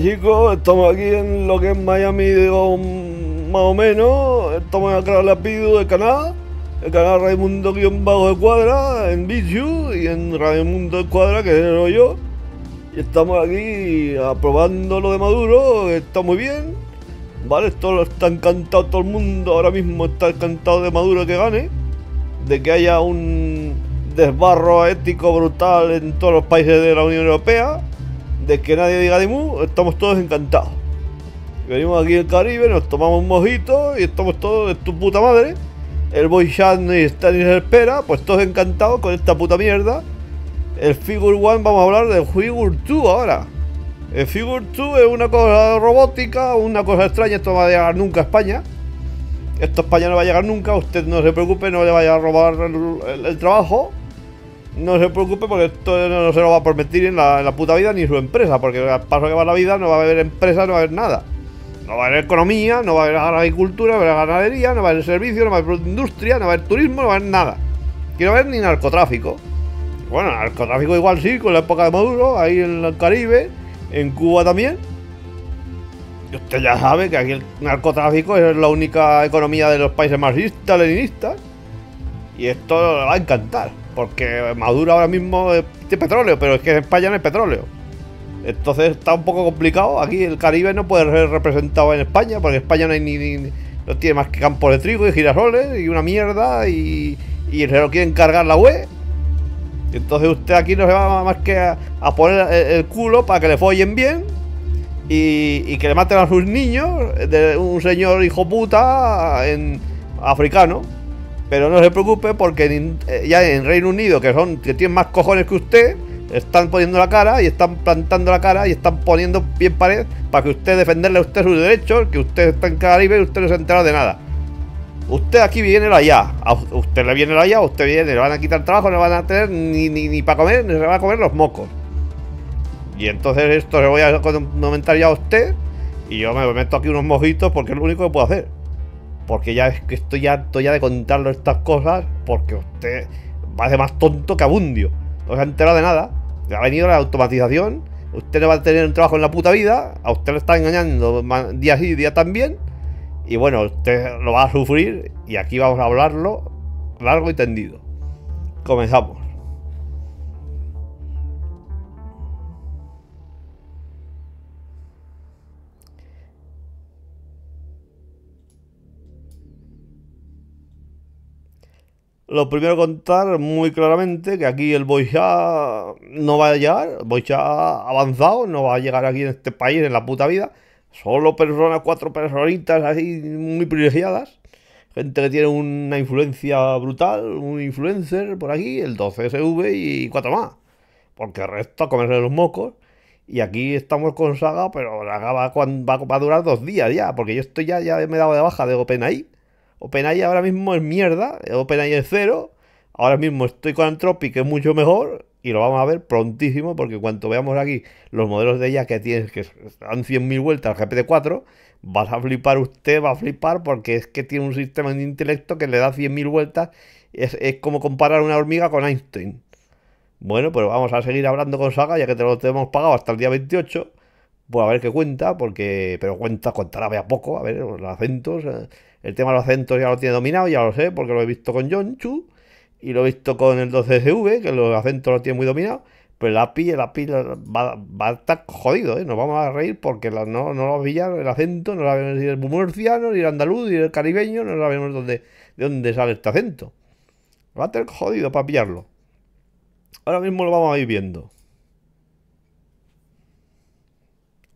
chicos, estamos aquí en lo que es Miami, digo, más o menos. Estamos en la pido de Canadá, el canal Raimundo-Bajo de Cuadra, en Bichu y en Raimundo de Cuadra, que genero yo. Y estamos aquí aprobando lo de Maduro, que está muy bien. Vale, esto está encantado todo el mundo, ahora mismo está encantado de Maduro que gane, de que haya un desbarro ético brutal en todos los países de la Unión Europea de que nadie diga de mu, estamos todos encantados. Venimos aquí al Caribe, nos tomamos un mojito y estamos todos de tu puta madre. El Boy Chan está en espera, pues todos encantados con esta puta mierda. El Figure One, vamos a hablar del Figure 2 ahora. El Figure 2 es una cosa robótica, una cosa extraña, esto no va a llegar nunca a España. Esto a España no va a llegar nunca, usted no se preocupe, no le vaya a robar el trabajo. No se preocupe porque esto no se lo va a permitir en la, puta vida ni su empresa, porque al paso que va la vida no va a haber empresa, no va a haber nada. No va a haber economía, no va a haber agricultura, no va a haber ganadería, no va a haber servicio, no va a haber industria, no va a haber turismo, no va a haber nada. Quiero ver ni narcotráfico. Bueno, narcotráfico igual sí, con la época de Maduro, ahí en el Caribe, en Cuba también. Y usted ya sabe que aquí el narcotráfico es la única economía de los países marxistas, leninistas. Y esto le va a encantar porque Maduro ahora mismo tiene petróleo, pero es que en España no hay petróleo. Entonces está un poco complicado. Aquí el Caribe no puede ser representado en España, porque España no, hay ni, no tiene más que campos de trigo y girasoles y una mierda y, y se lo quieren cargar la web. Entonces usted aquí no se va más que a, poner el, culo para que le follen bien y, que le maten a sus niños de un señor hijo puta africano. Pero no se preocupe porque eh, ya en Reino Unido, que son que tienen más cojones que usted, están poniendo la cara y están plantando la cara y están poniendo bien pared para que usted defenderle a usted sus derechos, que usted está en Caribe y usted no se ha de nada. Usted aquí viene allá, a usted le viene allá, a usted viene, le van a quitar trabajo, no van a tener ni, ni, para comer, ni se van a comer los mocos. Y entonces esto lo voy a comentar ya a usted y yo me meto aquí unos mojitos porque es lo único que puedo hacer. Porque ya es que estoy harto ya de contarlo estas cosas, porque usted va de más tonto que abundio. No se ha enterado de nada. Le ha venido la automatización. Usted no va a tener un trabajo en la puta vida. A usted le está engañando día sí, día también. Y bueno, usted lo va a sufrir. Y aquí vamos a hablarlo largo y tendido. Comenzamos. Lo primero contar muy claramente que aquí el ya no va a llegar, ya avanzado, no va a llegar aquí en este país en la puta vida. Solo personas, cuatro personitas así muy privilegiadas gente que tiene una influencia brutal, un influencer por aquí, el 12SV y cuatro más. Porque el resto a comerse los mocos. Y aquí estamos con Saga, pero la va, va, a durar dos días ya, porque yo estoy ya, ya me he dado de baja de OpenAI. OpenAI ahora mismo es mierda, OpenAI es cero. Ahora mismo estoy con Anthropic, que es mucho mejor, y lo vamos a ver prontísimo, porque cuanto veamos aquí los modelos de ella que tienes, que dan 100.000 vueltas al GPT-4, vas a flipar usted, va a flipar, porque es que tiene un sistema de intelecto que le da 100.000 vueltas. Es, es como comparar una hormiga con Einstein. Bueno, pues vamos a seguir hablando con Saga, ya que te lo tenemos pagado hasta el día 28. Bueno, pues a ver qué cuenta, porque. Pero cuenta, contará a poco, a ver, los acentos. Eh, el tema de los acentos ya lo tiene dominado, ya lo sé, porque lo he visto con John Chu y lo he visto con el 12CV, que los acentos los tiene muy dominado. Pues la API, la API va, a estar jodido, ¿eh? Nos vamos a reír porque no, no lo pillar el acento, no sabemos si el murciano, ni el andaluz, ni el caribeño, no sabemos dónde, de dónde sale este acento. Va a estar jodido para pillarlo. Ahora mismo lo vamos a ir viendo.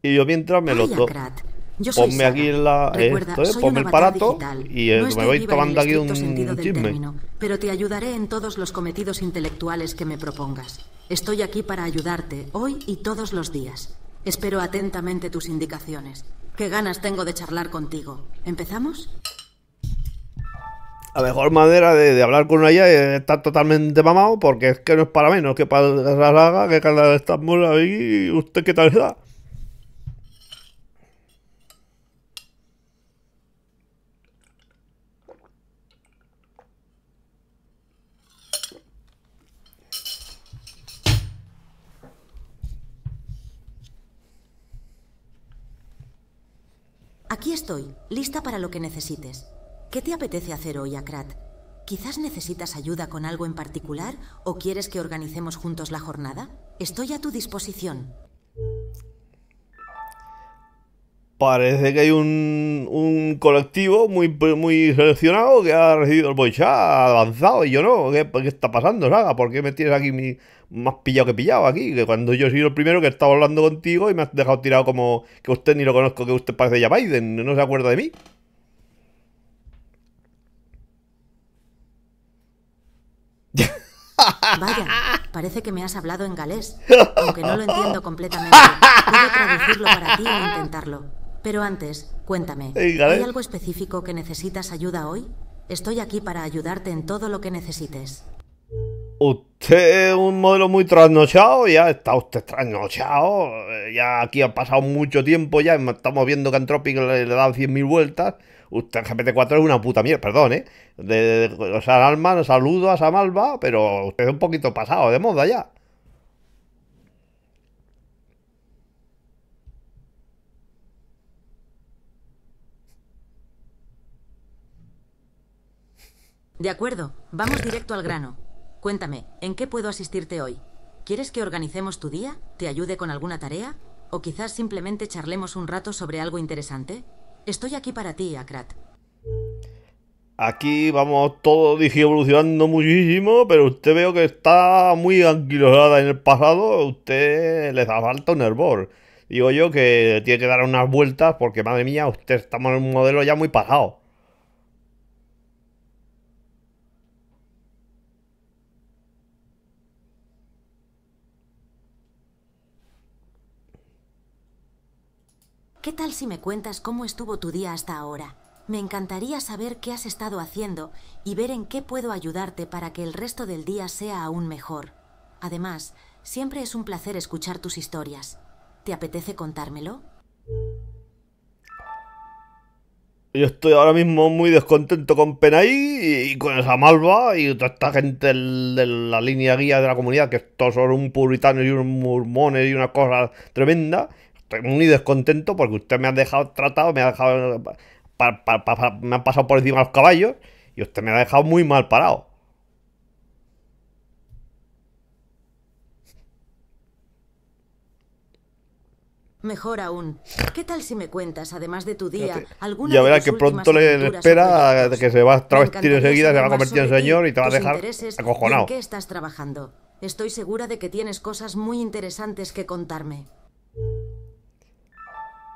Y yo mientras me lo to... Ponme Sara. Eh, aquí la, Recuerda, esto, el aparato y me voy tomando aquí un chisme. pero te ayudaré en todos los cometidos intelectuales que me propongas. Estoy aquí para ayudarte hoy y todos los días. Espero atentamente tus indicaciones. Qué ganas tengo de charlar contigo. ¿Empezamos? La mejor manera de, de hablar con ella es estar totalmente mamado, porque es que no es para menos que para la laga que cada vez está y ¿Usted qué tal está? Aquí estoy, lista para lo que necesites. ¿Qué te apetece hacer hoy, Akrat? Quizás necesitas ayuda con algo en particular o quieres que organicemos juntos la jornada. Estoy a tu disposición. parece que hay un, un colectivo muy, muy seleccionado que ha recibido el Ha avanzado y yo no. ¿Qué, está pasando, Saga? ¿Por qué me tienes aquí mi, más pillado que pillado aquí? Que cuando yo soy el primero que estaba hablando contigo y me has dejado tirado como que usted ni lo conozco, que usted parece ya Biden, no se acuerda de mí. Vaya, parece que me has hablado en galés, aunque no lo entiendo completamente. Puedo traducirlo para ti e intentarlo. Pero antes, cuéntame, ¿hay algo específico que necesitas ayuda hoy? Estoy aquí para ayudarte en todo lo que necesites. Usted es un modelo muy trasnochado, ya está usted trasnochado, eh, ya aquí ha pasado mucho tiempo, ya estamos viendo que Antropic le, da 100.000 vueltas. Usted en GPT-4 es una puta mierda, perdón, ¿eh? o sea, Alma, saludo a Samalva, pero usted es un poquito pasado de moda ya. De acuerdo, vamos directo al grano. Cuéntame, ¿en qué puedo asistirte hoy? ¿Quieres que organicemos tu día? ¿Te ayude con alguna tarea? ¿O quizás simplemente charlemos un rato sobre algo interesante? Estoy aquí para ti, Akrat. Aquí vamos todo dije evolucionando muchísimo, pero usted veo que está muy anquilosada en el pasado. Usted le da falta un hervor. Digo yo que tiene que dar unas vueltas porque, madre mía, usted está en un modelo ya muy pasado. ¿Qué tal si me cuentas cómo estuvo tu día hasta ahora? Me encantaría saber qué has estado haciendo y ver en qué puedo ayudarte para que el resto del día sea aún mejor. Además, siempre es un placer escuchar tus historias. ¿Te apetece contármelo? Yo estoy ahora mismo muy descontento con Penay y con esa malva y toda esta gente de la línea guía de la comunidad, que estos son un puritano y un mormones y una cosa tremenda estoy muy descontento porque usted me ha dejado tratado, me ha dejado. me han pasado por encima los caballos y usted me ha dejado muy mal parado. Mejor aún, ¿qué tal si me cuentas, además de tu día, alguna Ya verás que pronto le espera que se va a travestir enseguida, se va a convertir en señor y te va a dejar acojonado. ¿En qué estás trabajando? Estoy segura de que tienes cosas muy interesantes que contarme.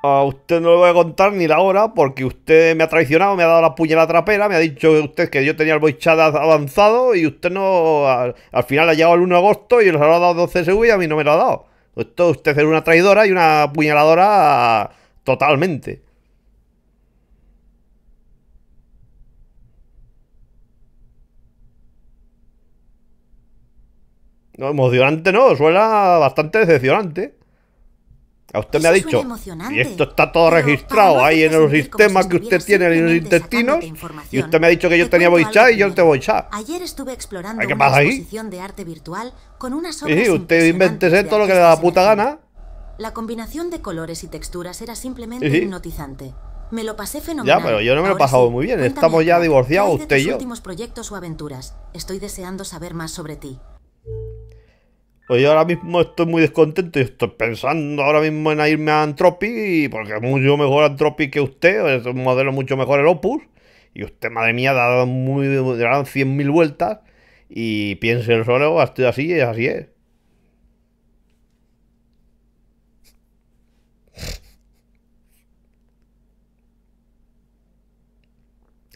A usted no le voy a contar ni la hora porque usted me ha traicionado, me ha dado la puñalada trapera, me ha dicho usted que yo tenía el boichada avanzado y usted no... Al, final ha llegado el 1 de agosto y nos ha dado 12 CSV y a mí no me lo ha dado. Esto usted es una traidora y una puñaladora totalmente. No, emocionante no, suena bastante decepcionante. A usted me ha dicho, y esto está todo registrado ahí en el sistema que usted tiene en los intestinos, y usted me ha dicho que yo tenía boichá y yo no te voy Ayer estuve explorando ¿Qué pasa una exposición ahí? de arte virtual con unas sí, sí, usted invente todo lo que le da la puta gana. La combinación de colores y texturas era simplemente hipnotizante. Me lo pasé fenomenal. Ya, pero yo no me lo he pasado muy bien. Estamos ya divorciados, usted y yo. últimos proyectos o aventuras? Estoy deseando saber más sobre ti. Pues yo ahora mismo estoy muy descontento y estoy pensando ahora mismo en irme a Antropi, porque es mucho mejor Antropi que usted, es un modelo mucho mejor el Opus. Y usted, madre mía, ha dado muy, gran 100.000 vueltas y piense el solo, estoy así y así es.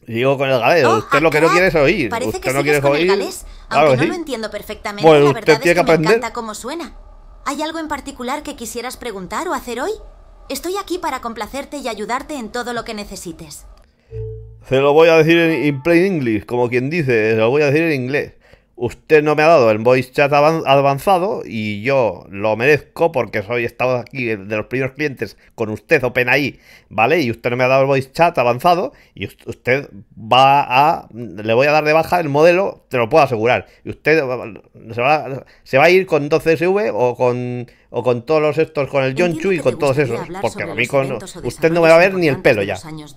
Digo con el galés, oh, usted lo que no quiere es oír. Usted no quiere oír. Aunque no lo entiendo perfectamente, la verdad es que, me encanta cómo suena. ¿Hay algo en particular que quisieras preguntar o hacer hoy? Estoy aquí para complacerte y ayudarte en todo lo que necesites. Se lo voy a decir en plain English, como quien dice, se lo voy a decir en inglés usted no me ha dado el voice chat avanzado y yo lo merezco porque soy estado aquí de los primeros clientes con usted OpenAI, ¿vale? Y usted no me ha dado el voice chat avanzado y usted va a le voy a dar de baja el modelo, te lo puedo asegurar. Y usted se va, se va a ir con 12SV o con o con todos los estos con el John Chu y con todos esos, porque a mí con usted no me va a ver ni el pelo ya. Años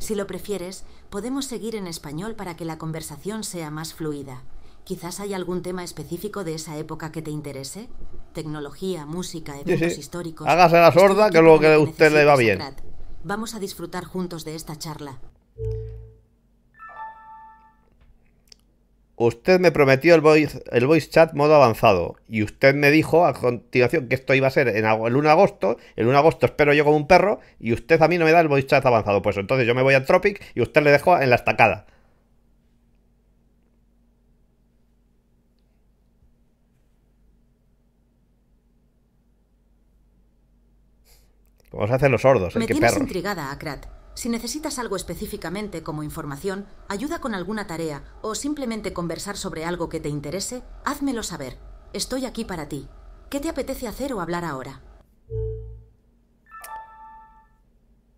si lo prefieres, podemos seguir en español para que la conversación sea más fluida. Quizás hay algún tema específico de esa época que te interese. Tecnología, música, eventos históricos. Hágase la sorda, que lo este que a usted le va bien. Vamos a disfrutar juntos de esta charla. Usted me prometió el voice, chat modo avanzado y usted me dijo a continuación que esto iba a ser el 1 de agosto. El 1 de agosto espero yo como un perro y usted a mí no me da el voice chat avanzado. Pues entonces yo me voy a Tropic y usted le dejo en la estacada. Vamos se hacen los sordos. ¿eh? Me tienes intrigada, Akrat. Si necesitas algo específicamente como información, ayuda con alguna tarea o simplemente conversar sobre algo que te interese, házmelo saber. Estoy aquí para ti. ¿Qué te apetece hacer o hablar ahora?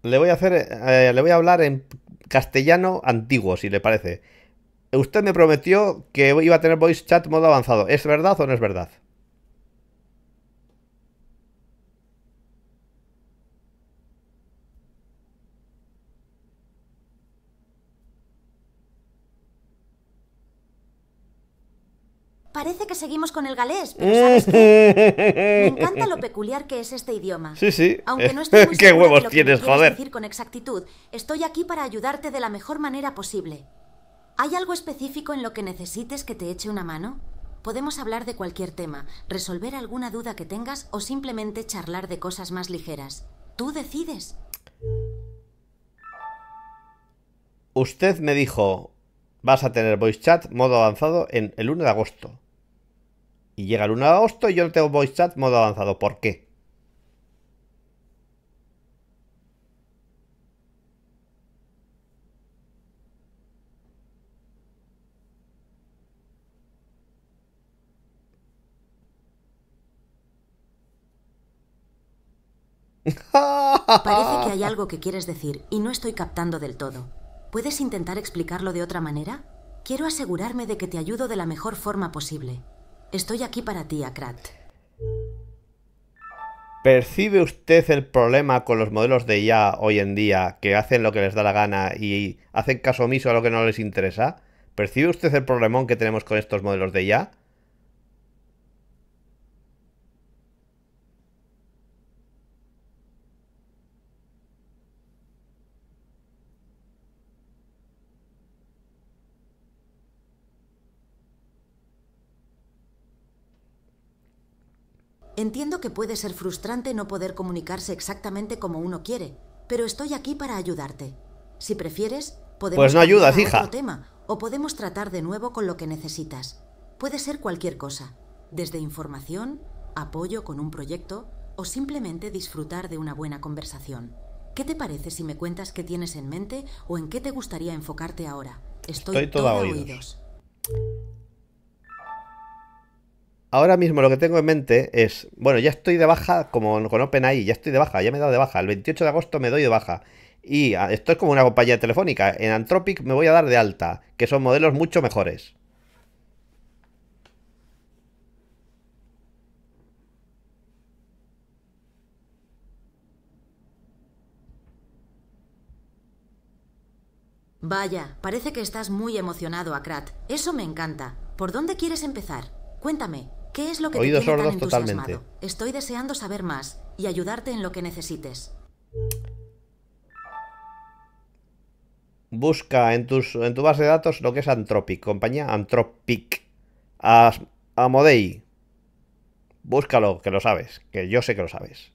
Le voy a hacer, eh, le voy a hablar en castellano antiguo, si le parece. Usted me prometió que iba a tener voice chat modo avanzado. ¿Es verdad o no es verdad? seguimos con el galés, pero ¿sabes Me encanta lo peculiar que es este idioma. Sí, sí. Aunque no estoy muy ¿Qué huevos tienes, decir con exactitud, estoy aquí para ayudarte de la mejor manera posible. ¿Hay algo específico en lo que necesites que te eche una mano? Podemos hablar de cualquier tema, resolver alguna duda que tengas o simplemente charlar de cosas más ligeras. Tú decides. Usted me dijo, vas a tener voice chat modo avanzado en el 1 de agosto. Y llega el 1 de agosto y yo no tengo voice chat modo avanzado. ¿Por qué? Parece que hay algo que quieres decir y no estoy captando del todo. ¿Puedes intentar explicarlo de otra manera? Quiero asegurarme de que te ayudo de la mejor forma posible. Estoy aquí para ti, Akrat. ¿Percibe usted el problema con los modelos de IA hoy en día que hacen lo que les da la gana y hacen caso omiso a lo que no les interesa? ¿Percibe usted el problemón que tenemos con estos modelos de IA? que puede ser frustrante no poder comunicarse exactamente como uno quiere, pero estoy aquí para ayudarte. Si prefieres, podemos pues no ayuda hija. o podemos tratar de nuevo con lo que necesitas. Puede ser cualquier cosa, desde información, apoyo con un proyecto o simplemente disfrutar de una buena conversación. ¿Qué te parece si me cuentas qué tienes en mente o en qué te gustaría enfocarte ahora? Estoy, todo toda, oídos ahora mismo lo que tengo en mente es, bueno, ya estoy de baja como con OpenAI, ya estoy de baja, ya me he dado de baja. El 28 de agosto me doy de baja. Y ah, esto es como una compañía telefónica. En Anthropic me voy a dar de alta, que son modelos mucho mejores. Vaya, parece que estás muy emocionado, Akrat. Eso me encanta. ¿Por dónde quieres empezar? Cuéntame. ¿Qué es lo que te tiene tan totalmente. Estoy deseando saber más y ayudarte en lo que necesites. Busca en, tus, en tu base de datos lo que es Anthropic, compañía Anthropic. As, Amodei. Búscalo, que lo sabes, que yo sé que lo sabes.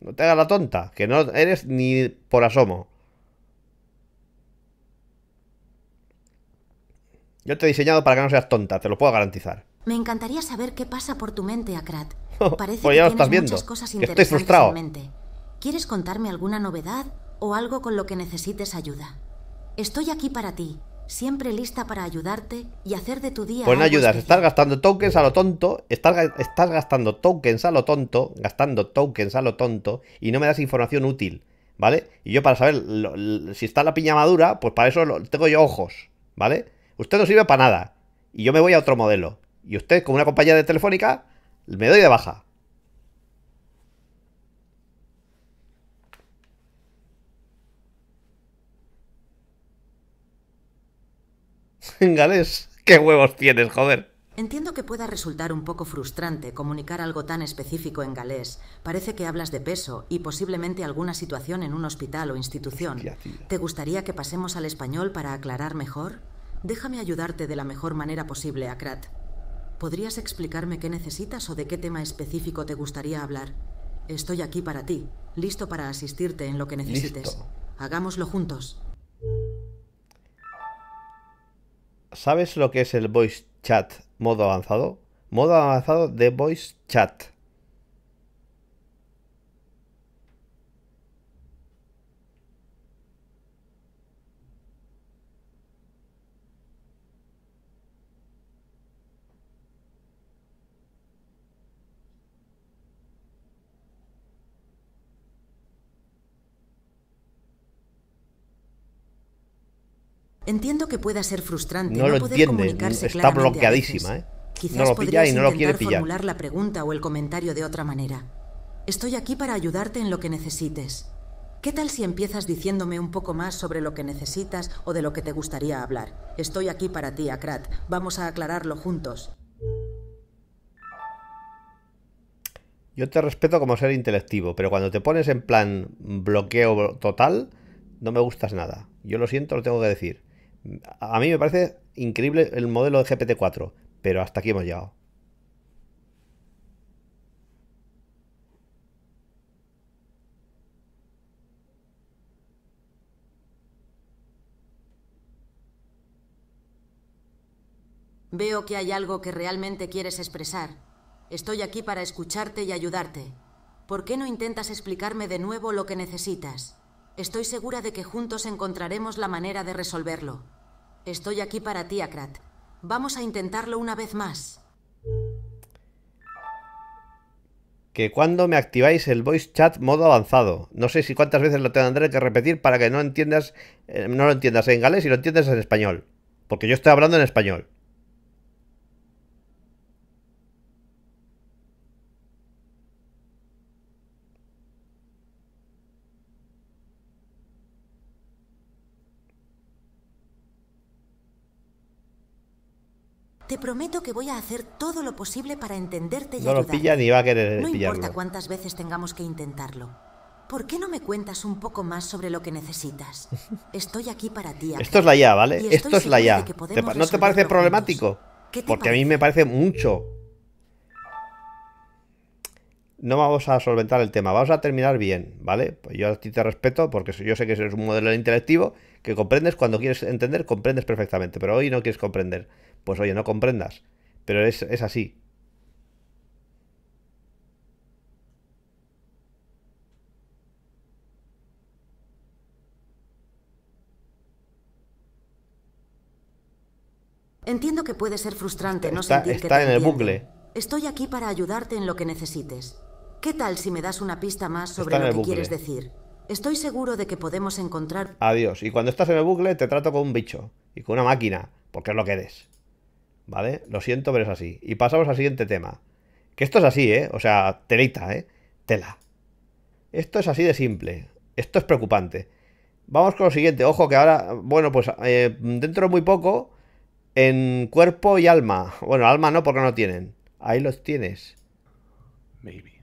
No te hagas la tonta, que no eres ni por asomo. Yo te he diseñado para que no seas tonta, te lo puedo garantizar. Me encantaría saber qué pasa por tu mente, Akrat. Parece que lo muchas cosas interesantes Estoy frustrado. mente. ¿Quieres contarme alguna novedad o algo con lo que necesites ayuda? Estoy aquí para ti, siempre lista para ayudarte y hacer de tu día. Pues no ayudas, estás gastando tokens a lo tonto, estás, gastando tokens a lo tonto, gastando tokens a lo tonto y no me das información útil, ¿vale? Y yo para saber si está la piña madura, pues para eso tengo yo ojos, ¿vale? usted no sirve para nada y yo me voy a otro modelo. Y usted, como una compañía de telefónica, me doy de baja. galés, qué huevos tienes, joder. Entiendo que pueda resultar un poco frustrante comunicar algo tan específico en galés. Parece que hablas de peso y posiblemente alguna situación en un hospital o institución. ¿Te gustaría que pasemos al español para aclarar mejor? Déjame ayudarte de la mejor manera posible, Akrat. ¿Podrías explicarme qué necesitas o de qué tema específico te gustaría hablar? Estoy aquí para ti, listo para asistirte en lo que necesites. Hagámoslo juntos. ¿Sabes lo que es el voice chat modo avanzado? Modo avanzado de voice chat. Entiendo que pueda ser frustrante. No, no lo entiende, está bloqueadísima. ¿eh? Quizás no intentar formular la pregunta o el comentario de otra manera. Estoy aquí para ayudarte en lo que necesites. ¿Qué tal si empiezas diciéndome un poco más sobre lo que necesitas o de lo que te gustaría hablar? Estoy aquí para ti, Akrat. Vamos a aclararlo juntos. Yo te respeto como ser intelectivo, pero cuando te pones en plan bloqueo total, no me gustas nada. Yo lo siento, lo tengo que decir. A mí me parece increíble el modelo de GPT-4, pero hasta aquí hemos llegado. Veo que hay algo que realmente quieres expresar. Estoy aquí para escucharte y ayudarte. ¿Por qué no intentas explicarme de nuevo lo que necesitas? Estoy segura de que juntos encontraremos la manera de resolverlo. Estoy aquí para ti, Akrat. Vamos a intentarlo una vez más. Que cuando me activáis el voice chat modo avanzado. No sé si cuántas veces lo tendré que repetir para que no entiendas, eh, no lo entiendas en galés y lo entiendas en español. Porque yo estoy hablando en español. prometo que voy a hacer todo lo posible para entenderte y no lo pilla ni va a querer No importa cuántas veces tengamos que intentarlo. ¿Por qué no me cuentas un poco más sobre lo que necesitas? Estoy aquí para ti. Esto es la ya, ¿vale? Esto es la ya. ¿No te parece problemático? Porque a mí me parece mucho. No vamos a solventar el tema, vamos a terminar bien, ¿vale? Pues yo a ti te respeto porque yo sé que eres un modelo intelectivo que comprendes cuando quieres entender, comprendes perfectamente, pero hoy no quieres comprender pues oye, no comprendas. Pero es, es así. Entiendo que puede ser frustrante no sentir está en el bucle. Estoy aquí para ayudarte en lo que necesites. ¿Qué tal si me das una pista más sobre lo que quieres decir? Estoy seguro de que podemos encontrar... Adiós. Y cuando estás en el bucle te trato con un bicho y con una máquina, porque es lo que eres. ¿Vale? Lo siento, pero es así. Y pasamos al siguiente tema. Que esto es así, ¿eh? O sea, telita, ¿eh? Tela. Esto es así de simple. Esto es preocupante. Vamos con lo siguiente. Ojo que ahora, bueno, pues eh, dentro de muy poco, en cuerpo y alma. Bueno, alma no, porque no tienen. Ahí los tienes. Maybe.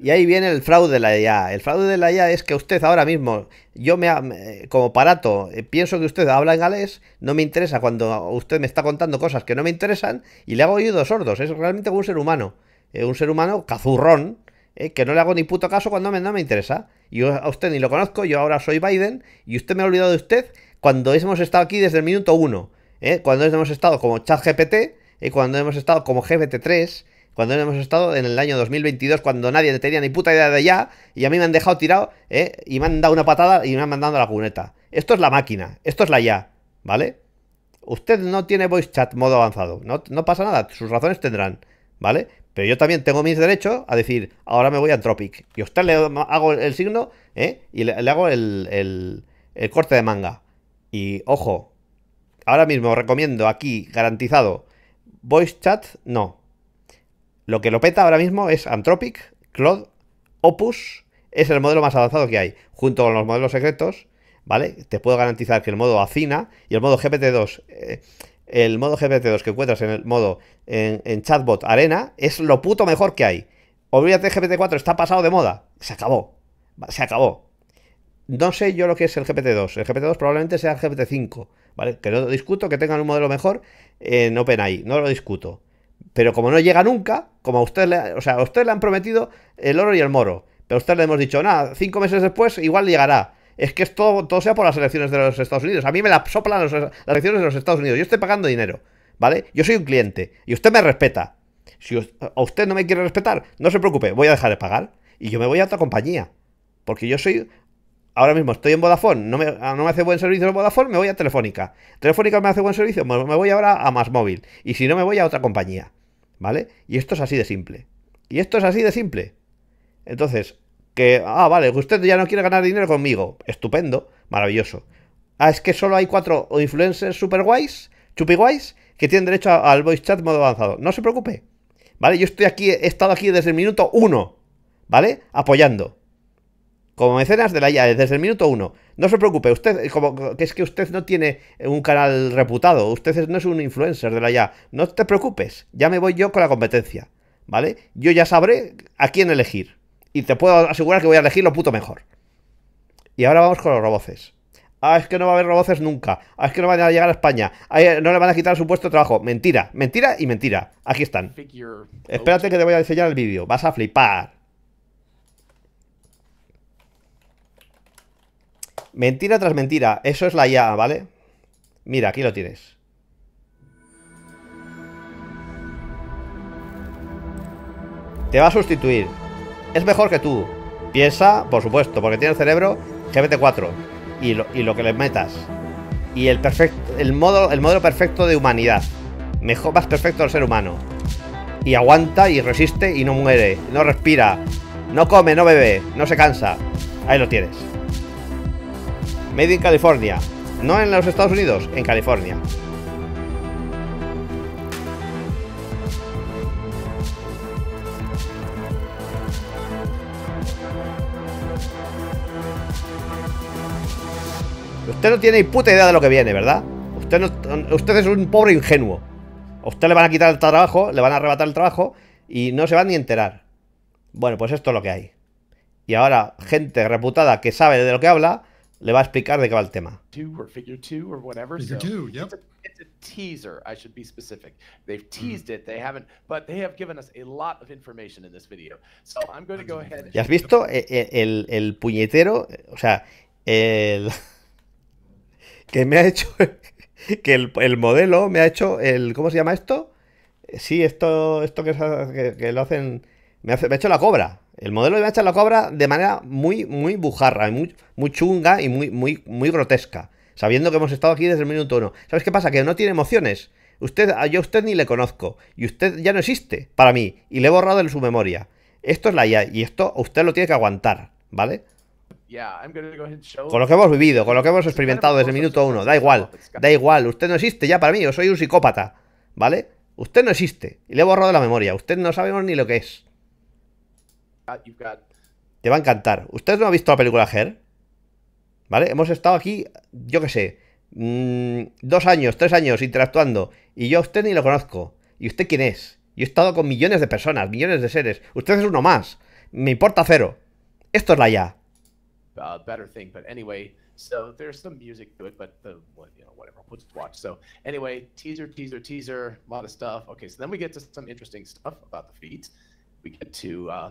Y ahí viene el fraude de la IA. El fraude de la IA es que usted ahora mismo, yo me, como parato, eh, pienso que usted habla en galés, no me interesa cuando usted me está contando cosas que no me interesan y le hago oídos sordos. Es realmente un ser humano. Eh, un ser humano cazurrón, eh, que no le hago ni puto caso cuando no me interesa. Yo a usted ni lo conozco, yo ahora soy Biden y usted me ha olvidado de usted cuando hemos estado aquí desde el minuto 1, ¿eh? cuando hemos estado como ChatGPT, y cuando hemos estado como GPT-3, cuando hemos estado en el año 2022, cuando nadie tenía ni puta idea de ya y a mí me han dejado tirado, ¿eh? y me han dado una patada y me han mandado a la cuneta. Esto es la máquina, esto es la ya, ¿vale? Usted no tiene voice chat modo avanzado, no, pasa nada, sus razones tendrán, ¿vale? Pero yo también tengo mis derechos a decir, ahora me voy a Tropic Y a usted le hago el signo, ¿eh? Y le, hago el, el corte de manga. Y ojo, ahora mismo recomiendo aquí, garantizado, Voice Chat, no. Lo que lo peta ahora mismo es Anthropic, Cloud, Opus, es el modelo más avanzado que hay, junto con los modelos secretos, ¿vale? Te puedo garantizar que el modo Acina y el modo GPT-2, eh, el modo GPT-2 que encuentras en el modo en, en, chatbot Arena, es lo puto mejor que hay. Olvídate, GPT-4 está pasado de moda, se acabó, se acabó no sé yo lo que es el GPT-2. El GPT-2 probablemente sea el GPT-5, ¿vale? Que no lo discuto que tengan un modelo mejor en OpenAI, no lo discuto. Pero como no llega nunca, como a usted le, o sea, a usted le han prometido el oro y el moro, pero a usted le hemos dicho, nada, cinco meses después igual llegará. Es que esto todo sea por las elecciones de los Estados Unidos. A mí me la soplan las elecciones de los Estados Unidos. Yo estoy pagando dinero, ¿vale? Yo soy un cliente y usted me respeta. Si a usted no me quiere respetar, no se preocupe, voy a dejar de pagar y yo me voy a otra compañía. Porque yo soy ahora mismo estoy en Vodafone, no me, ah, hace buen servicio en Vodafone, me voy a Telefónica. Telefónica me hace buen servicio, me, voy ahora a Más Y si no, me voy a otra compañía. ¿Vale? Y esto es así de simple. Y esto es así de simple. Entonces, que, ah, vale, usted ya no quiere ganar dinero conmigo. Estupendo, maravilloso. Ah, es que solo hay cuatro influencers super guays, chupi guays, que tienen derecho al voice chat modo avanzado. No se preocupe. ¿Vale? Yo estoy aquí, he estado aquí desde el minuto uno. ¿Vale? Apoyando como mecenas de la IA, desde el minuto uno. No se preocupe, usted, como que es que usted no tiene un canal reputado, usted no es un influencer de la IA. No te preocupes, ya me voy yo con la competencia, ¿vale? Yo ya sabré a quién elegir. Y te puedo asegurar que voy a elegir lo puto mejor. Y ahora vamos con los roboces. Ah, es que no va a haber roboces nunca. Ah, es que no van a llegar a España. Ah, eh, no le van a quitar su puesto de trabajo. Mentira, mentira y mentira. Aquí están. Espérate que te voy a enseñar el vídeo. Vas a flipar. Mentira tras mentira. Eso es la IA, ¿vale? Mira, aquí lo tienes. Te va a sustituir. Es mejor que tú. Piensa, por supuesto, porque tiene el cerebro GPT-4. Y lo, y lo, que le metas. Y el, el, modo, el modelo perfecto de humanidad. Mejor, más perfecto del ser humano. Y aguanta y resiste y no muere. No respira. No come, no bebe. No se cansa. Ahí lo tienes. Made in California. No en los Estados Unidos, en California. Usted no tiene ni puta idea de lo que viene, ¿verdad? Usted, es un pobre ingenuo. usted le van a quitar el trabajo, le van a arrebatar el trabajo y no se van ni a enterar. Bueno, pues esto es lo que hay. Y ahora, gente reputada que sabe de lo que habla, le va a explicar de qué va el tema. It's a, teaser. I should be specific. They've mm. teased it. They haven't, but they have given us a lot of information in this video. So I'm going to go ahead. ¿Ya has visto eh, eh, el, el, puñetero? O sea, el que me ha hecho que el, el, modelo me ha hecho el ¿cómo se llama esto? Sí, esto esto que, que, que lo hacen me, hace, me ha hecho la cobra. El modelo de echar la cobra de manera muy, muy bujarra, muy, muy chunga y muy, muy, muy grotesca. Sabiendo que hemos estado aquí desde el minuto uno. ¿Sabes qué pasa? Que no tiene emociones. Usted, yo a usted ni le conozco. Y usted ya no existe para mí. Y le he borrado de su memoria. Esto es la IA. Y esto usted lo tiene que aguantar. ¿Vale? Con lo que hemos vivido, con lo que hemos experimentado desde el minuto uno. Da igual. Da igual. Usted no existe ya para mí. Yo soy un psicópata. ¿Vale? Usted no existe. Y le he borrado de la memoria. Usted no sabemos ni lo que es. Ah, Te va a encantar. ¿Usted no ha visto la película Her? ¿Vale? Hemos estado aquí, yo qué sé, mm, dos años, tres años interactuando. Y yo a usted ni lo conozco. ¿Y usted quién es? Yo he estado con millones de personas, millones de seres. Usted es uno más. Me importa cero. Esto es la ya. Uh, better thing, but anyway, so there's some music to it, but the, you know, whatever, watch. So anyway, teaser, teaser, teaser, a lot of stuff. Okay, so then we get to some interesting stuff about the feet. We get to uh,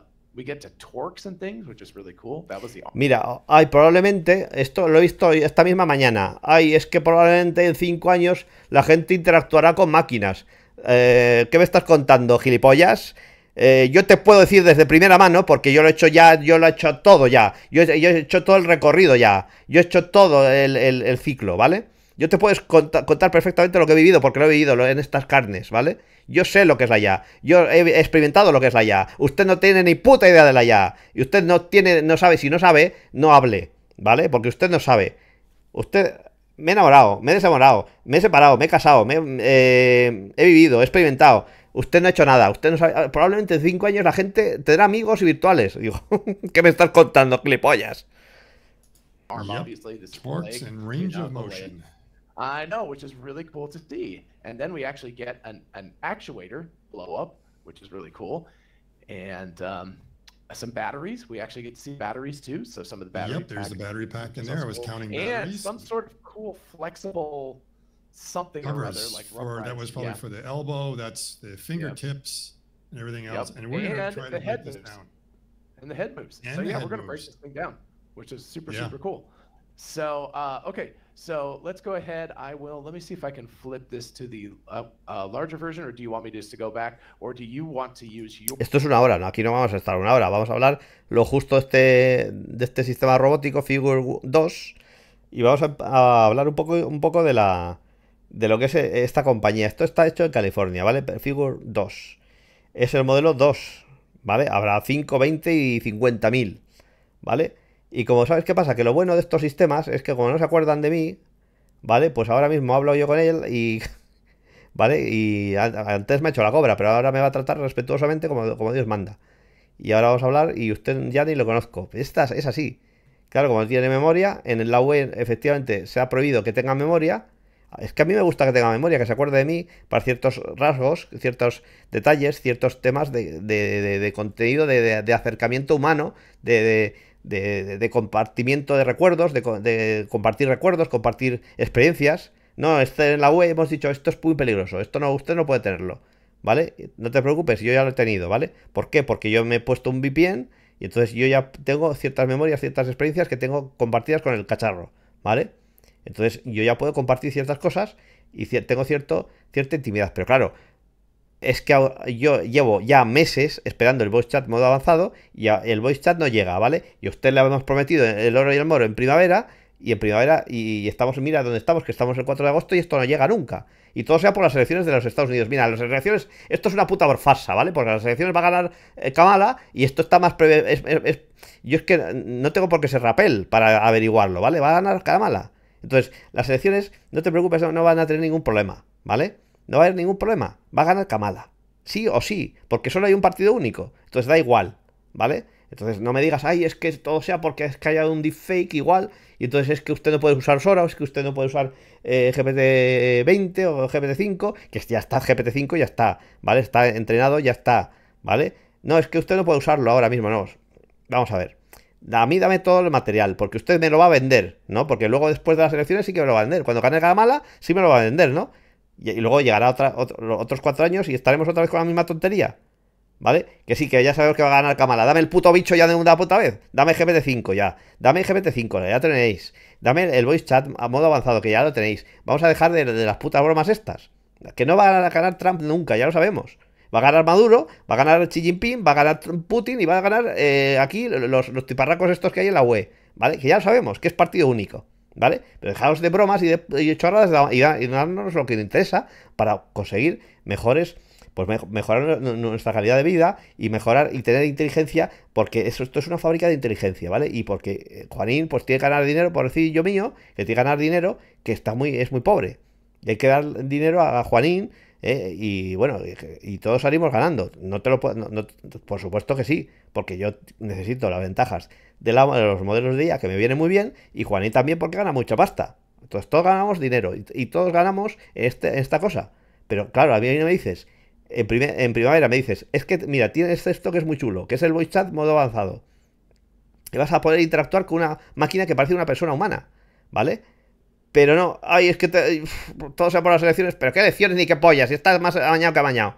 Mira, hay probablemente, esto lo he visto esta misma mañana, ay, es que probablemente en cinco años la gente interactuará con máquinas. Eh, ¿Qué me estás contando, gilipollas? Eh, yo te puedo decir desde primera mano, porque yo lo he hecho ya, yo lo he hecho todo ya, yo, he hecho todo el recorrido ya, yo he hecho todo el ciclo, ¿vale? Yo te puedes contar, perfectamente lo que he vivido, porque lo he vivido en estas carnes, ¿vale? Yo sé lo que es la ya. Yo he experimentado lo que es la ya. Usted no tiene ni puta idea de la ya. Y usted no tiene, no sabe. Si no sabe, no hable, ¿vale? Porque usted no sabe. Usted. Me he enamorado, me he desamorado, me he separado, me he casado, me, eh, he vivido, he experimentado. Usted no ha hecho nada, usted no sabe. Ah, probablemente en cinco años la gente tendrá amigos y virtuales. Digo, ¿qué me estás contando, clipollas? I know, which is really cool to see. And then we actually get an, an actuator blow up, which is really cool. And um, some batteries. We actually get to see batteries too. So some of the batteries. Yep, there's a battery pack in there. I was cool. counting batteries. And some sort of cool flexible something Covers or other, like for, that was probably yeah. for the elbow. That's the fingertips yep. and everything else. Yep. And we're going to try to head this moves. down. And the head moves. And so yeah, we're going to break this thing down, which is super yeah. super cool. So uh, okay. So let's go ahead. I will, let me see if I can flip this to the uh, uh, larger version, or do you want me just go back, Esto es una hora, ¿no? Aquí no vamos a estar una hora. Vamos a hablar lo justo este, de este sistema robótico Figure 2 y vamos a, hablar un poco, un poco de la de lo que es esta compañía. Esto está hecho en California, ¿vale? Figure 2. Es el modelo 2, ¿vale? Habrá 5, 20 y 50 mil, ¿vale? Y como sabes qué pasa, que lo bueno de estos sistemas es que como no se acuerdan de mí, ¿vale? Pues ahora mismo hablo yo con él y... ¿Vale? Y antes me ha hecho la cobra, pero ahora me va a tratar respetuosamente como, como Dios manda. Y ahora vamos a hablar y usted ya ni lo conozco. Esta es así. Claro, como tiene memoria, en la web efectivamente se ha prohibido que tenga memoria. Es que a mí me gusta que tenga memoria, que se acuerde de mí para ciertos rasgos, ciertos detalles, ciertos temas de, de, de contenido, de, acercamiento humano, de, de, compartimiento de recuerdos, de, compartir recuerdos, compartir experiencias. No, este, en la web hemos dicho, esto es muy peligroso, esto no, usted no puede tenerlo, ¿vale? No te preocupes, yo ya lo he tenido, ¿vale? ¿Por qué? Porque yo me he puesto un VPN y entonces yo ya tengo ciertas memorias, ciertas experiencias que tengo compartidas con el cacharro, ¿vale? Entonces yo ya puedo compartir ciertas cosas y tengo cierto, cierta intimidad. Pero claro, es que yo llevo ya meses esperando el voice chat modo avanzado y el voice chat no llega, ¿vale? Y a usted le habíamos prometido el oro y el moro en primavera y en primavera y estamos, mira dónde estamos, que estamos el 4 de agosto y esto no llega nunca. Y todo sea por las elecciones de los Estados Unidos. Mira, las elecciones, esto es una puta farsa, ¿vale? Porque las elecciones va a ganar eh, Kamala y esto está más... yo es que no tengo por qué ser rapel para averiguarlo, ¿vale? Va a ganar Kamala. Entonces, las elecciones, no te preocupes, no van a tener ningún problema, ¿vale? No va a haber ningún problema. Va a ganar Kamala. Sí o sí, porque solo hay un partido único. Entonces da igual, ¿vale? Entonces no me digas, ay, es que todo sea porque es que haya un deepfake igual, y entonces es que usted no puede usar Sora, o es que usted no puede usar eh, GPT-20 o GPT-5, que ya está GPT-5, ya está, ¿vale? Está entrenado, ya está, ¿vale? No, es que usted no puede usarlo ahora mismo, no. Vamos a ver. A mí dame todo el material, porque usted me lo va a vender, ¿no? Porque luego después de las elecciones sí que me lo va a vender. Cuando gane Kamala, sí me lo va a vender, ¿no? Y, luego llegará otros cuatro años y estaremos otra vez con la misma tontería. ¿Vale? Que sí, que ya sabemos que va a ganar Kamala. Dame el puto bicho ya de una puta vez. Dame GPT-5 ya. Dame GPT-5, ya tenéis. Dame el voice chat a modo avanzado, que ya lo tenéis. Vamos a dejar de, las putas bromas estas. Que no va a ganar Trump nunca, ya lo sabemos. Va a ganar Maduro, va a ganar Xi Jinping, va a ganar Putin y va a ganar eh, aquí los, los tiparracos estos que hay en la UE. ¿Vale? Que ya lo sabemos, que es partido único. ¿Vale? Pero dejaos de bromas y de, y y, darnos lo que nos interesa para conseguir mejores pues mejorar nuestra calidad de vida y mejorar y tener inteligencia, porque eso, esto es una fábrica de inteligencia, ¿vale? Y porque eh, Juanín pues tiene que ganar dinero, por decir yo mío, que tiene que ganar dinero, que está muy, es muy pobre. Y hay que dar dinero a Juanín, ¿eh? Y bueno, y, todos salimos ganando. No te lo por supuesto que sí, porque yo necesito las ventajas de, de los modelos de IA que me viene muy bien y Juanín también porque gana mucha pasta. Entonces todos ganamos dinero y, todos ganamos este, esta cosa. Pero claro, a mí me dices, en, en primavera me dices, es que mira, tienes este esto que es muy chulo, que es el voice chat modo avanzado. Que vas a poder interactuar con una máquina que parece una persona humana, ¿vale? Pero no, ay, es que te, todo sea por las elecciones. Pero qué elecciones ni qué pollas, si estás más amañado que amañado.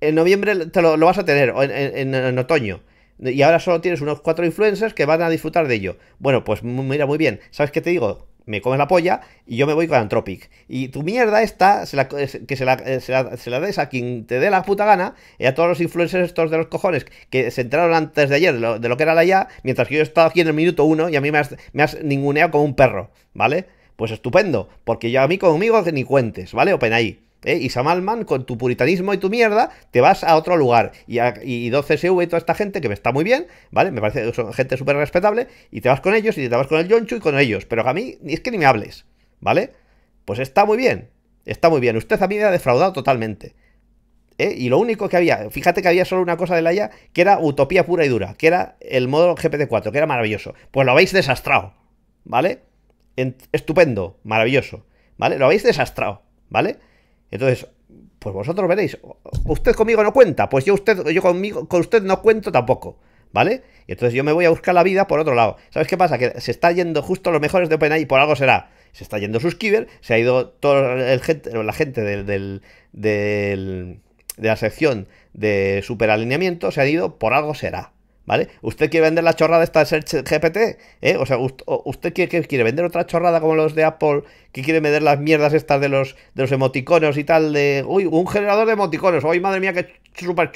En noviembre te lo, vas a tener, o en, otoño. Y ahora solo tienes unos cuatro influencers que van a disfrutar de ello. Bueno, pues mira, muy bien. ¿Sabes qué te digo? Me comes la polla y yo me voy con Antropic. Y tu mierda esta, que eh, se la, des a quien te dé la puta gana y eh, a todos los influencers estos de los cojones que se entraron antes de ayer de lo, que era la ya, mientras que yo he estado aquí en el minuto uno y a mí me has, me has ninguneado como un perro, ¿vale? Pues estupendo, porque yo a mí conmigo ni cuentes, ¿vale? OpenAI. ¿Eh? Y Samalman, con tu puritanismo y tu mierda, te vas a otro lugar. Y, 12SV y toda esta gente, que me está muy bien, ¿vale? Me parece que son gente súper respetable, y te vas con ellos, y te vas con el Yonchu y con ellos. Pero a mí, es que ni me hables, ¿vale? Pues está muy bien, está muy bien. Usted a mí me ha defraudado totalmente. ¿Eh? Y lo único que había, fíjate que había solo una cosa de la IA, que era utopía pura y dura, que era el modo GPT-4, que era maravilloso. Pues lo habéis desastrado, ¿vale? estupendo, maravilloso, ¿vale? Lo habéis desastrado, ¿vale? Entonces, pues vosotros veréis, usted conmigo no cuenta, pues yo usted, yo conmigo, con usted no cuento tampoco, ¿vale? entonces yo me voy a buscar la vida por otro lado. ¿Sabes qué pasa? Que se está yendo justo los mejores de OpenAI, por algo será. Se está yendo Suskiver, se ha ido toda la gente del, de la sección de superalineamiento, se ha ido por algo será, ¿Vale? ¿Usted quiere vender la chorrada esta Search GPT? ¿Eh? O sea, ¿usted quiere, quiere vender otra chorrada como los de Apple? ¿Que quiere vender las mierdas estas de los, de los emoticonos y tal? De, uy, un generador de emoticonos. Hoy, madre mía, que súper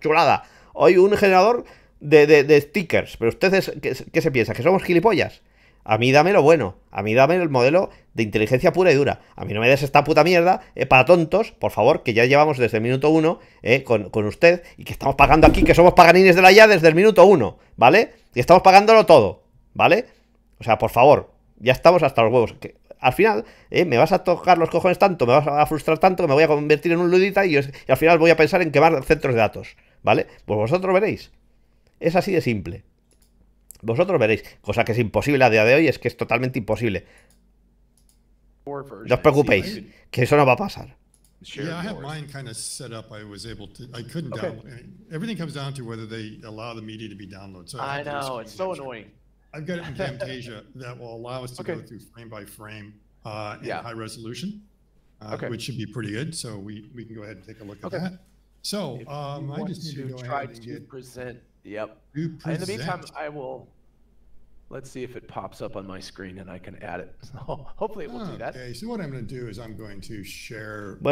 chulada. Hoy un generador de, de, de stickers. ¿Pero ustedes ¿qué, qué se piensa? ¿Que somos gilipollas? A mí dame lo bueno. A mí dame el modelo de inteligencia pura y dura. A mí no me des esta puta mierda eh, para tontos, por favor, que ya llevamos desde el minuto uno eh, con, usted y que estamos pagando aquí, que somos paganines de la ya desde el minuto uno, ¿vale? Y estamos pagándolo todo, ¿vale? O sea, por favor, ya estamos hasta los huevos. Que, al final, eh, me vas a tocar los cojones tanto, me vas a frustrar tanto, que me voy a convertir en un ludita y, y al final voy a pensar en quemar centros de datos, ¿vale? Pues vosotros veréis. Es así de simple. Vosotros veréis, cosa que es imposible a día de hoy, es que es totalmente imposible. No os preocupéis, que eso no va a pasar. Yeah, I have mine kind of set up. I was able to. I couldn't okay. download. Everything comes down to whether they allow the media to be downloaded. So I, I know it's so annoying. I've got it in Camtasia that will allow us to okay. go through frame by frame uh, in yeah. high resolution, uh, okay. which should be pretty good. So we we can go ahead and take a look at that. So um, I just need to, to try to get, present. Yep. To present. In the meantime, I will Let's see if it pops up on my screen and I can add it. hopefully Bueno, ah,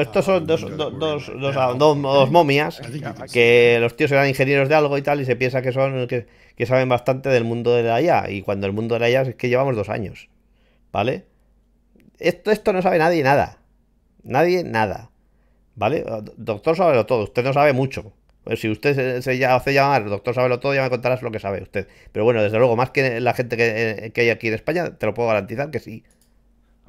estos son dos, dos, momias que los tíos eran ingenieros de algo y tal y se piensa que son que, saben bastante del mundo de la IA y cuando el mundo de la IA es que llevamos dos años, ¿vale? Esto, esto no sabe nadie nada, nadie nada, ¿vale? Doctor sabe todo, usted no sabe mucho, pues si usted se, ya hace llamar, doctor Sabelo Todo, ya me contarás lo que sabe usted. Pero bueno, desde luego, más que la gente que, eh, que hay aquí en España, te lo puedo garantizar que sí.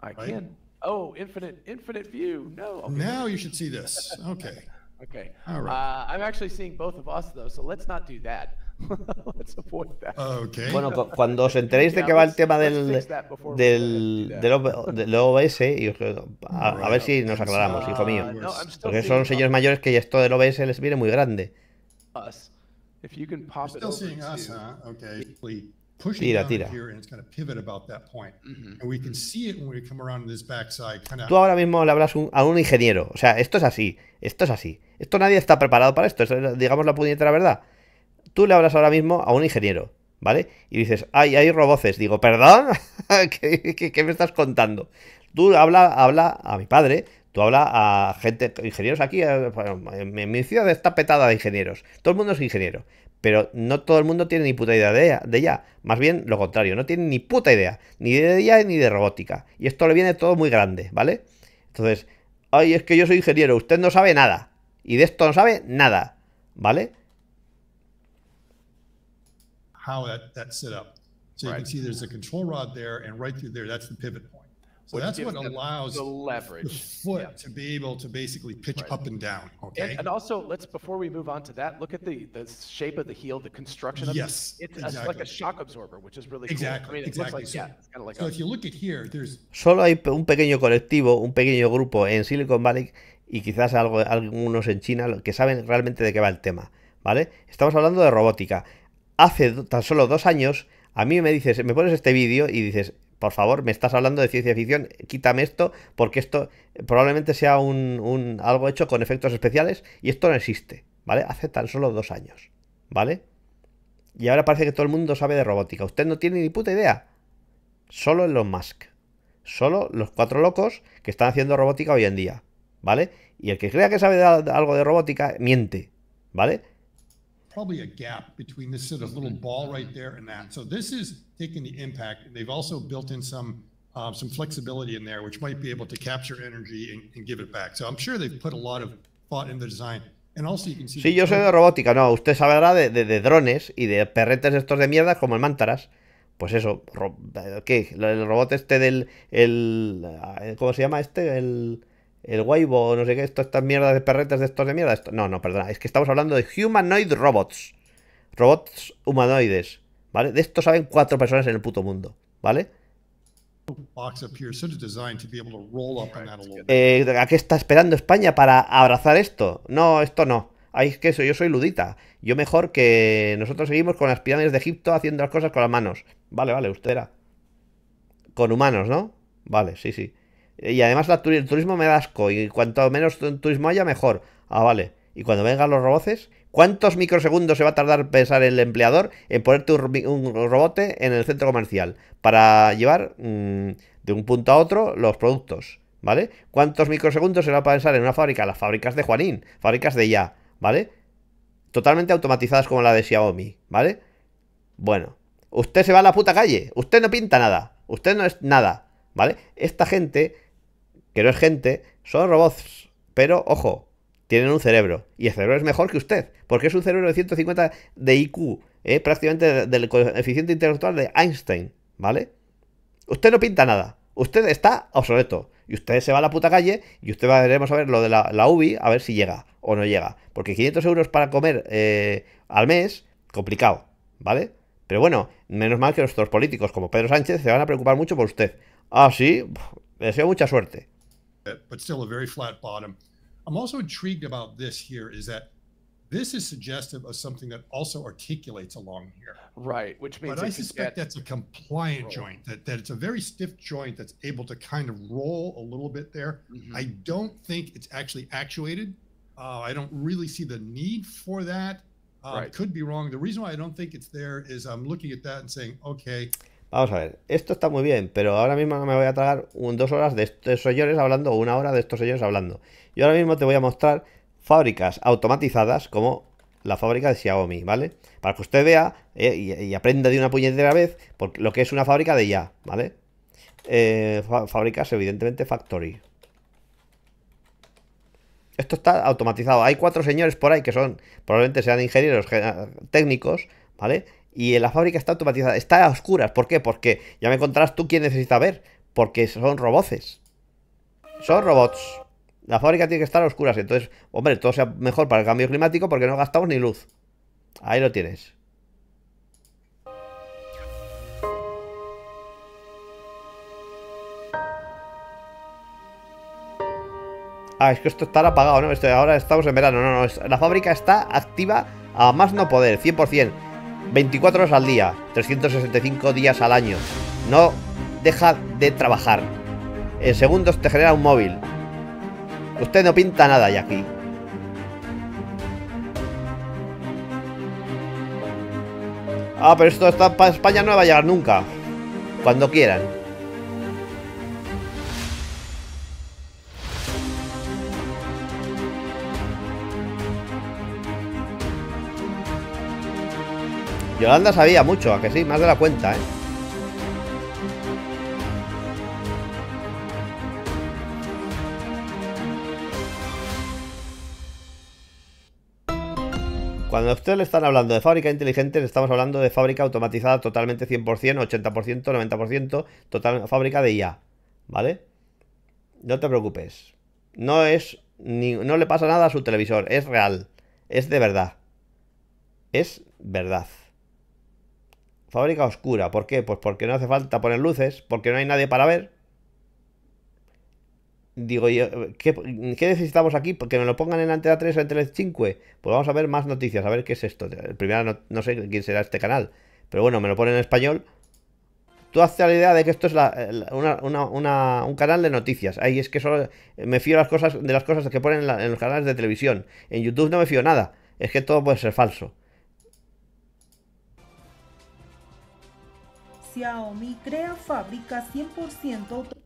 I Oh, infinite, infinite view. No. Okay. Now you should see this. Okay. okay. All right. Uh, I'm actually seeing both of us though, so let's not do that. Bueno, cuando os enteréis de que va el tema del, del, del OBS, y a, ver si nos aclaramos, hijo mío. Porque son señores mayores que esto del OBS les viene muy grande. Tira, tira. Mm-hmm. Mm-hmm. Tú ahora mismo le hablas a un ingeniero. O sea, esto es así. Esto es así. Esto nadie está preparado para esto. digamos la puñetera verdad. Tú le hablas ahora mismo a un ingeniero, ¿vale? Y dices, ay, hay roboces. Digo, ¿perdón? ¿Qué, me estás contando? Tú habla, habla a mi padre, tú habla a gente, ingenieros aquí, eh, en mi ciudad está petada de ingenieros. Todo el mundo es ingeniero, pero no todo el mundo tiene ni puta idea de, de ella. Más bien lo contrario, no tiene ni puta idea, ni de ella ni de robótica. Y esto le viene todo muy grande, ¿vale? Entonces, ay, es que yo soy ingeniero, usted no sabe nada. Y de esto no sabe nada, ¿vale? how that, that's set up. So you can see there's a control rod there and right through there, that's the pivot point. So Which that's what allows the leverage. the Yeah. to be able to basically pitch Right. up and down, okay? And, and also, let's before we move on to that, look at the the shape of the heel, the construction of Yes, it. It's a- like a shock absorber, which is really cool. I mean, exactly. like So- yeah, it's kind of like So a, if you look at here, there's Solo hay un pequeño colectivo, un pequeño grupo en Silicon Valley y quizás algo, algunos en China que saben realmente de qué va el tema, ¿vale? Estamos hablando de robótica hace tan solo dos años, a mí me dices, me pones este vídeo y dices, por favor, me estás hablando de ciencia ficción, quítame esto, porque esto probablemente sea un, algo hecho con efectos especiales y esto no existe, ¿vale? Hace tan solo dos años, ¿vale? Y ahora parece que todo el mundo sabe de robótica. Usted no tiene ni puta idea. Solo Elon Musk. Solo los cuatro locos que están haciendo robótica hoy en día, ¿vale? Y el que crea que sabe algo de robótica, miente, ¿vale? probably a gap between this sort of little mm-hmm. ball right mm-hmm. there and that. So this is taking the impact. They've also built in some uh, some flexibility in there, which might be able to capture energy and, and give it back. So I'm sure they've put a lot of thought in the design. Sí, yo soy de robótica, no, usted sabrá de, de, de, drones y de perretes estos de mierda como el Mántaras. Pues eso, ¿qué? El robot este del... El, ah, ¿Cómo se llama este? El... el Weibo, no sé qué, esto, estas mierdas de perretas de estos de mierda. Esto, no, no, perdona, es que estamos hablando de humanoid robots. Robots humanoides, ¿vale? De esto saben cuatro personas en el puto mundo, ¿vale? Eh, ¿A qué está esperando España para abrazar esto? No, esto no. Ay, es que eso, yo soy ludita. Yo mejor que nosotros seguimos con las pirámides de Egipto haciendo las cosas con las manos. Vale, vale, usted era. Con humanos, ¿no? Vale, sí, sí. Y además el turismo me da asco. Y cuanto menos turismo haya, mejor. Ah, vale. Y cuando vengan los roboces, ¿cuántos microsegundos se va a tardar pensar el empleador en ponerte un, un robote en el centro comercial para llevar mm, de un punto a otro los productos? ¿Vale? ¿Cuántos microsegundos se va a pensar en una fábrica? Las fábricas de Juanín, fábricas de ya, ¿vale? Totalmente automatizadas como la de Xiaomi, ¿vale? Bueno, usted se va a la puta calle, usted no pinta nada, usted no es nada, ¿vale? Esta gente que no es gente, son robots. Pero, ojo, tienen un cerebro. Y el cerebro es mejor que usted, porque es un cerebro de 150 de IQ, eh, prácticamente del coeficiente intelectual de Einstein, ¿vale? Usted no pinta nada. Usted está obsoleto. Y usted se va a la puta calle y usted va, veremos a ver lo de la, UBI, a ver si llega o no llega. Porque 500 euros para comer eh, al mes, complicado, ¿vale? Pero bueno, menos mal que nuestros políticos como Pedro Sánchez se van a preocupar mucho por usted. Ah, sí, deseo mucha suerte. bit, uh, but still a very flat bottom. I'm also intrigued about this here is that this is suggestive of something that also articulates along here. Right, which means. But I suspect that's a compliant roll. joint, that, that it's a very stiff joint that's able to kind of roll a little bit there. Mm -hmm. I don't think it's actually actuated. Uh, I don't really see the need for that. Um, right. Could be wrong. The reason why I don't think it's there is I'm looking at that and saying, okay, Vamos a ver, esto está muy bien, pero ahora mismo me voy a tragar dos horas de estos señores hablando o una hora de estos señores hablando. Yo ahora mismo te voy a mostrar fábricas automatizadas como la fábrica de Xiaomi, ¿vale? Para que usted vea eh, y, aprenda de una puñetera vez lo que es una fábrica de ya, ¿vale? Eh, fábricas, evidentemente, factory. Esto está automatizado. Hay cuatro señores por ahí que son, probablemente sean ingenieros técnicos, ¿vale? y la fábrica está automatizada, está a oscuras. ¿Por qué? Porque ya me encontrarás tú quién necesita ver, porque son robots Son robots. La fábrica tiene que estar a oscuras. Entonces, hombre, todo sea mejor para el cambio climático porque no gastamos ni luz. Ahí lo tienes. Ah, es que esto está apagado, ¿no? ahora estamos en verano. No, no, la fábrica está activa a más no poder, 100%. 24 horas al día, 365 días al año. No deja de trabajar. En segundos te genera un móvil. Usted no pinta nada, aquí Ah, pero esto está para España no va a llegar nunca. Cuando quieran. Yolanda sabía mucho, a que sí, más de la cuenta, ¿eh? Cuando a ustedes le están hablando de fábrica inteligente, le estamos hablando de fábrica automatizada totalmente 100%, 80%, 90%, total fábrica de IA, ¿vale? No te preocupes. No es no le pasa nada a su televisor, es real, es de verdad. Es verdad. Fábrica oscura. ¿Por qué? Pues porque no hace falta poner luces, porque no hay nadie para ver. Digo yo, eh, ¿qué, necesitamos aquí? Porque me lo pongan en Antena 3 o en Tele 5. Pues vamos a ver más noticias, a ver qué es esto. Primero no, sé quién será este canal, pero bueno, me lo ponen en español. Tú haces la idea de que esto es la, eh, una, una, un canal de noticias. Ahí es que solo eh, me fío las cosas, de las cosas que ponen en los canales de televisión. En YouTube no me fío nada. Es que todo puede ser falso. Xiaomi crea fábrica 100%.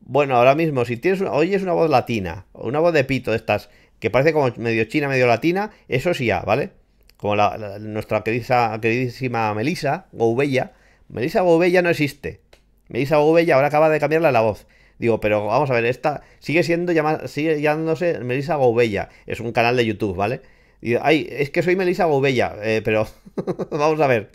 Bueno, ahora mismo, si tienes una, es una voz latina, una voz de pito de estas, que parece como medio china, medio latina, eso sí ¿vale? Como la, nuestra queridísima Melisa Goubella. Melisa Goubella no existe. Melisa Goubella ahora acaba de cambiarle la voz. Digo, pero vamos a ver, esta sigue siendo llamada... sigue llamándose Melisa Goubella. Es un canal de YouTube, ¿vale? Digo, ay, es que soy Melisa Goubella, eh, pero vamos a ver.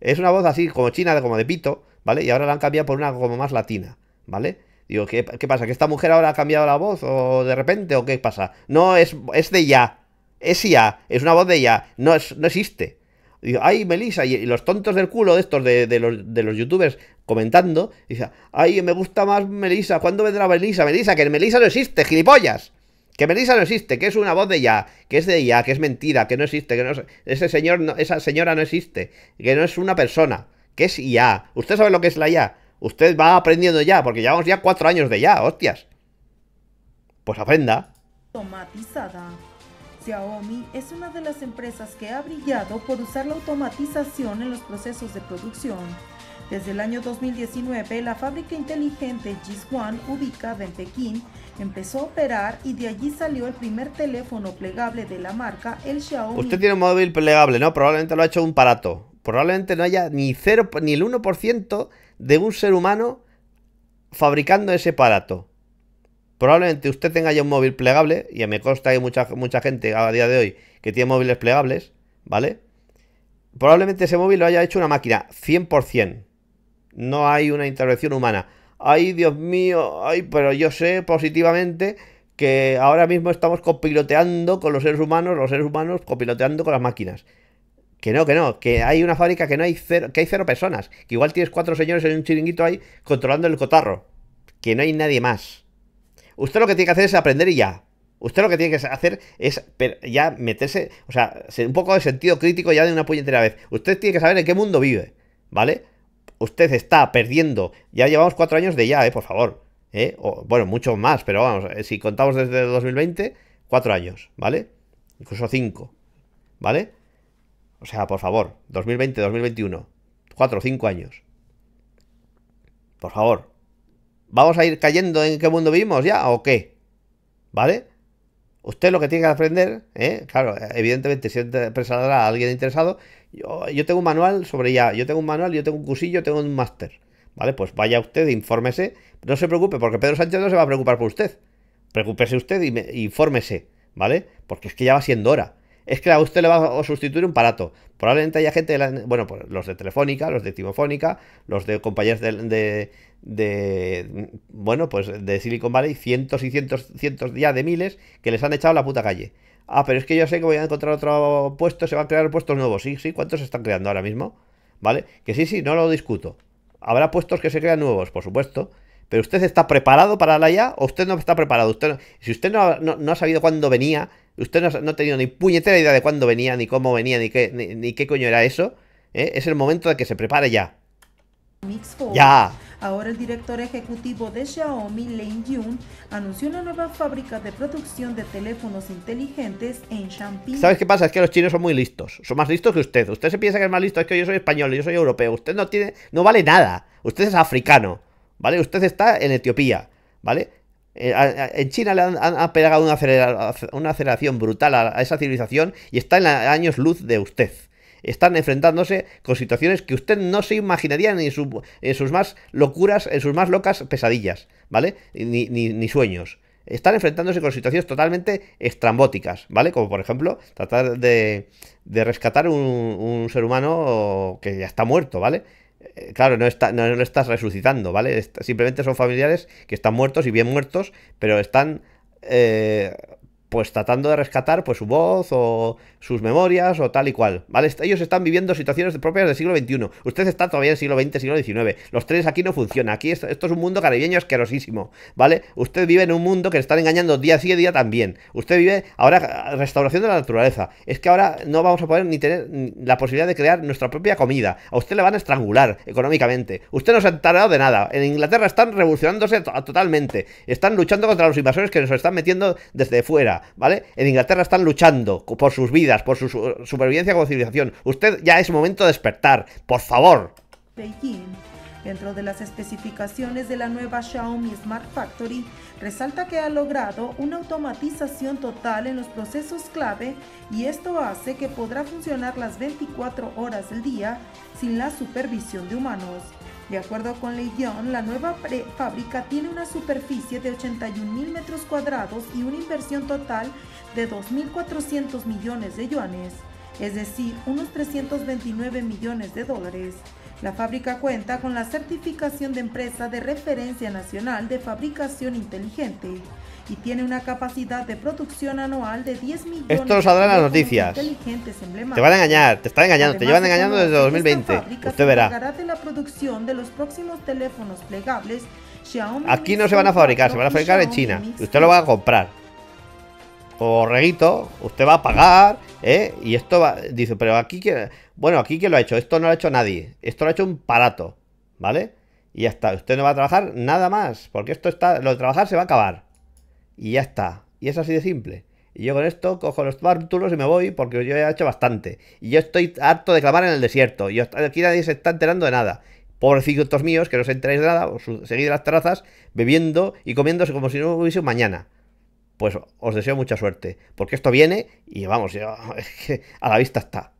Es una voz así, como china, como de pito, ¿vale? Y ahora la han cambiado por una como más latina, ¿vale? Digo, ¿qué, pasa? ¿Que esta mujer ahora ha cambiado la voz? ¿O de repente? ¿O qué pasa? No, es, es de ya. Es ya. Es una voz de ya. No, no existe. Digo, ay, Melissa. Y, los tontos del culo de estos, de, los, youtubers comentando, dice, ay, me gusta más Melissa. ¿Cuándo vendrá Melisa? Melissa, que Melissa no existe, gilipollas. Que Melissa no existe, que es una voz de ya, que es de ya, que es mentira, que no existe, que no es, ese señor, no, esa señora no existe, que no es una persona. ¿Qué es IA? ¿Usted sabe lo que es la IA? Usted va aprendiendo ya, porque llevamos ya cuatro años de IA, hostias. Pues aprenda. Automatizada. Xiaomi es una de las empresas que ha brillado por usar la automatización en los procesos de producción. Desde el año 2019, la fábrica inteligente One ubicada en Pekín, empezó a operar y de allí salió el primer teléfono plegable de la marca, el Xiaomi. Usted tiene un móvil plegable, ¿no? Probablemente lo ha hecho un parato probablemente no haya ni, cero, ni el 1% de un ser humano fabricando ese aparato. Probablemente usted tenga ya un móvil plegable, y me consta que hay mucha, mucha gente a día de hoy que tiene móviles plegables, ¿vale? Probablemente ese móvil lo haya hecho una máquina, 100%. No hay una intervención humana. Ay, Dios mío, ay, pero yo sé positivamente que ahora mismo estamos copiloteando con los seres humanos, los seres humanos copiloteando con las máquinas. Que no, que no, que hay una fábrica que no hay cero, que hay cero personas, que igual tienes cuatro señores en un chiringuito ahí controlando el cotarro, que no hay nadie más. Usted lo que tiene que hacer es aprender y ya. Usted lo que tiene que hacer es ya meterse, o sea, un poco de sentido crítico ya de una puñetera vez. Usted tiene que saber en qué mundo vive, ¿vale? Usted está perdiendo, ya llevamos cuatro años de ya, ¿eh? Por favor. ¿eh? bueno, mucho más, pero vamos, eh, si contamos desde 2020, cuatro años, ¿vale? Incluso cinco, ¿vale? O sea, por favor, 2020, 2021, cuatro o cinco años. Por favor. ¿Vamos a ir cayendo en qué mundo vivimos ya o qué? ¿Vale? Usted lo que tiene que aprender, ¿eh? claro, evidentemente si presentará a alguien interesado, yo, yo, tengo un manual sobre ya, yo tengo un manual, yo tengo un cursillo, tengo un máster. ¿Vale? Pues vaya usted, infórmese. No se preocupe, porque Pedro Sánchez no se va a preocupar por usted. Preocúpese usted y infórmese, ¿vale? Porque es que ya va siendo hora es que a usted le va a sustituir un parato. Probablemente haya gente, de bueno, pues los de Telefónica, los de Timofónica, los de compañías de, bueno, pues de Silicon Valley, cientos y cientos, cientos ya de miles que les han echado la puta calle. Ah, pero es que yo sé que voy a encontrar otro puesto, se van a crear puestos nuevos. Sí, sí, ¿cuántos se están creando ahora mismo? ¿Vale? Que sí, sí, no lo discuto. Habrá puestos que se crean nuevos, por supuesto. Pero usted está preparado para la IA o usted no está preparado. Usted si usted no ha sabido cuándo venía, Usted no, ha tenido ni puñetera idea de cuándo venía, ni cómo venía, ni qué, ni, qué coño era eso. ¿eh? Es el momento de que se prepare ya. Ya. Ahora el director ejecutivo de Xiaomi, Yun, anunció una nueva fábrica de producción de teléfonos inteligentes en Champín. ¿Sabes qué pasa? Es que los chinos son muy listos. Son más listos que usted. Usted se piensa que es más listo, es que yo soy español, yo soy europeo. Usted no tiene, no vale nada. Usted es africano, ¿vale? Usted está en Etiopía, ¿vale? Eh, en China le han, pegado una, aceleración brutal a, esa civilización y está en años luz de usted. Están enfrentándose con situaciones que usted no se imaginaría ni en sus más locuras, en sus más locas pesadillas, ¿vale? Ni, ni, sueños. Están enfrentándose con situaciones totalmente estrambóticas, ¿vale? Como por ejemplo, tratar de, de rescatar un ser humano que ya está muerto, ¿vale? Eh, claro, no, lo estás resucitando, ¿vale? simplemente son familiares que están muertos y bien muertos, pero están eh, pues tratando de rescatar pues su voz o sus memorias o tal y cual, ¿vale? Ellos están viviendo situaciones propias del siglo XXI. Usted está todavía en el siglo XX, siglo XIX. Los tres aquí no funcionan. Aquí esto, es un mundo caribeño asquerosísimo, ¿vale? Usted vive en un mundo que le están engañando día a día también. Usted vive ahora ah, restauración de la naturaleza. Es que ahora no vamos a poder ni tener la posibilidad de crear nuestra propia comida. A usted le van a estrangular económicamente. Usted no se ha enterado de nada. En Inglaterra están revolucionándose totalmente. Están luchando contra los invasores que nos están metiendo desde fuera. En Inglaterra están luchando por sus vidas, por su supervivencia como civilización. Usted ya es momento de despertar, por favor. Beijing. Dentro de las especificaciones de la nueva Xiaomi Smart Factory, resalta que ha logrado una automatización total en los procesos clave y esto hace que podrá funcionar las 24 horas del día sin la supervisión de humanos. De acuerdo con guion la nueva fábrica tiene una superficie de 81 mil metros cuadrados y una inversión total de 2.400 millones de yuanes, es decir, unos 329 millones de dólares. La fábrica cuenta con la certificación de empresa de referencia nacional de fabricación inteligente y tiene una capacidad de producción anual de 10 millones Esto lo saldrá las noticias. Te van a engañar, te están engañando, te llevan engañando desde 2020. Usted verá. Aquí no se van a fabricar, se van a fabricar en China. Y usted lo va a comprar. Correguito, usted va a pagar, ¿eh? Y esto va. Dice, pero aquí que. Bueno, aquí que lo ha hecho. Esto no lo ha hecho nadie. Esto lo ha hecho un parato, ¿vale? Y ya está. Usted no va a trabajar nada más. Porque esto está. Lo de trabajar se va a acabar y ya está. Y es así de simple. Y yo con esto cojo los bártulos y me voy porque yo ya he hecho bastante. Y yo estoy harto de clamar en el desierto. Y aquí nadie se está enterando de nada. Pobrecitos míos, que no os enteráis de nada, os las trazas bebiendo y comiéndose como si no hubiese un mañana. Pues os deseo mucha suerte, porque esto viene y vamos, a la vista está.